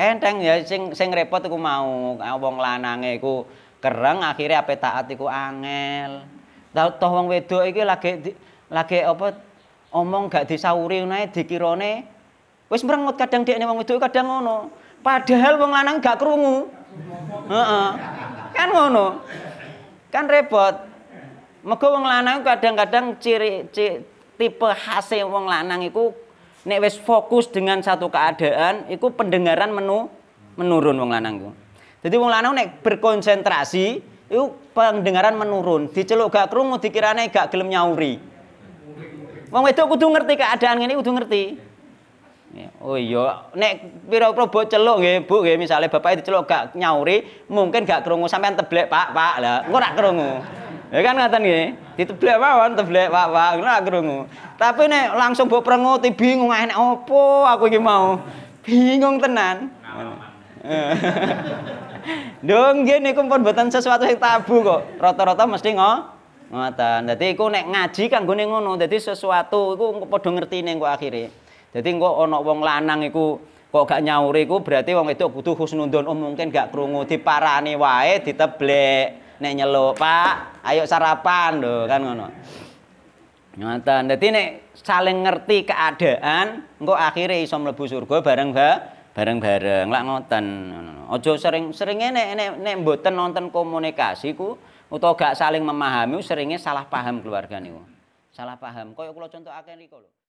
enteng ya sing sing repot iku mau wong lanange iku kereng akhire ape taat iku angel toh wong wedok iki lagi lagi apa omong gak disauri nae dikirone wis merengut kadang dekne wong wedok kadang ngono padahal wong lanang gak krungu heeh kan ngono kan repot mergo wong lanang kadang-kadang ciri, ciri tipe khase wong lanang iku nek wis fokus dengan satu keadaan iku pendengaran menu menurun wong lanang iku. Dadi wong lanang nek berkonsentrasi iku pendengaran menurun. Diceluk gak krungu dikirane gak gelem nyauri. Wong wedok kudu ngerti keadaan ngene kudu ngerti. Ya, oh iya, nek pira-pira mbok celuk nggih, Bu nggih, misale bapake diceluk gak nyauri, mungkin gak krungu sampean teblek, Pak, Pak. Lah, engko ora krungu. Ya kan ngoten nggih diteblek mawon teblek Pak wak ora krungu. Tapi nek langsung mbok prengoti bingung enek ah, opo aku iki mau. Bingung tenan. Dong nggih niku pun boten sesuatu yang tabu kok. Rata-rata mesti ngo ngoten. Dadi iku nek ngaji kanggone ngono. Dadi sesuatu iku padha ngertine engko akhire. Dadi engko ana wong lanang iku kok gak nyauri iku berarti wong itu kudu husnudon oh mungkin gak krungu diparani wae diteblek nek nyeluk, "Pak, ayo sarapan." do, kan ngono. Ngoten. Dadi nek saling ngerti keadaan, engko akhirnya iso mlebu surga bareng ba bareng-bareng. lah ngoten. Ojo sering seringnya nek nek nek mboten nonton komunikasi ku utawa gak saling memahami seringnya salah paham keluarga niku. Salah paham. Kaya kula contohake niku lho.